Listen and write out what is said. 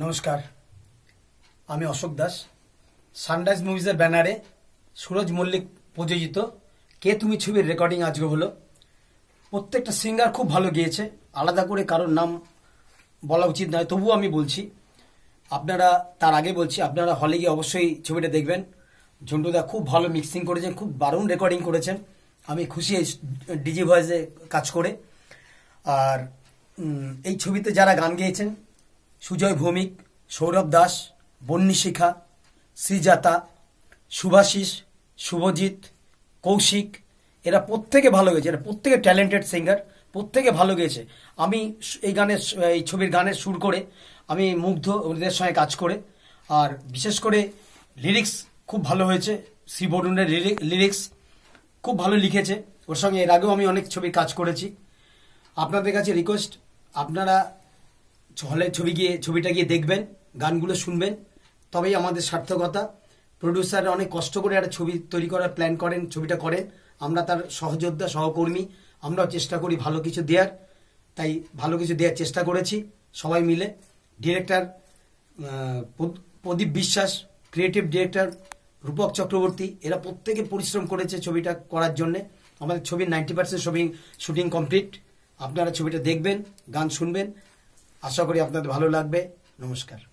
নমস্কার আমি অশোক দাস সানরাইজ মুভিজের ব্যানারে সুরজ মল্লিক প্রযোজিত কে তুমি ছবির রেকর্ডিং আজকে হলো প্রত্যেকটা সিঙ্গার খুব ভালো গিয়েছে আলাদা করে কারোর নাম বলা উচিত নয় তবুও আমি বলছি আপনারা তার আগে বলছি আপনারা হলে গিয়ে অবশ্যই ছবিটা দেখবেন ঝন্টুদা খুব ভালো মিক্সিং করেছেন খুব দারুণ রেকর্ডিং করেছেন আমি খুশি এই ডিজি ভয়েসে কাজ করে আর এই ছবিতে যারা গান গেয়েছেন সুজয় ভৌমিক সৌরভ দাস বন্নিশিখা শ্রীজাতা শুভাশিস শুভজিৎ কৌশিক এরা প্রত্যেকে ভালো গেছে এরা প্রত্যেকে ট্যালেন্টেড সিঙ্গার প্রত্যেকে ভালো গেছে আমি এই গানের এই ছবির গানের সুর করে আমি মুগ্ধ ওদের সঙ্গে কাজ করে আর বিশেষ করে লিরিক্স খুব ভালো হয়েছে শ্রী বরুণের লিরিক্স খুব ভালো লিখেছে ওর সঙ্গে এর আগেও আমি অনেক ছবির কাজ করেছি আপনাদের কাছে রিকোয়েস্ট আপনারা হলে ছবি গিয়ে ছবিটা গিয়ে দেখবেন গানগুলো শুনবেন তবেই আমাদের সার্থকতা প্রডিউসার অনেক কষ্ট করে একটা ছবি তৈরি করার প্ল্যান করেন ছবিটা করেন আমরা তার সহযোদ্ধা সহকর্মী আমরাও চেষ্টা করি ভালো কিছু দেওয়ার তাই ভালো কিছু দেওয়ার চেষ্টা করেছি সবাই মিলে ডিরেক্টর প্রদীপ বিশ্বাস ক্রিয়েটিভ ডিরেক্টর রূপক চক্রবর্তী এরা প্রত্যেকে পরিশ্রম করেছে ছবিটা করার জন্যে আমাদের ছবির নাইনটি পার্সেন্ট ছবি শুটিং কমপ্লিট আপনারা ছবিটা দেখবেন গান শুনবেন আশা করি আপনাদের ভালো লাগবে নমস্কার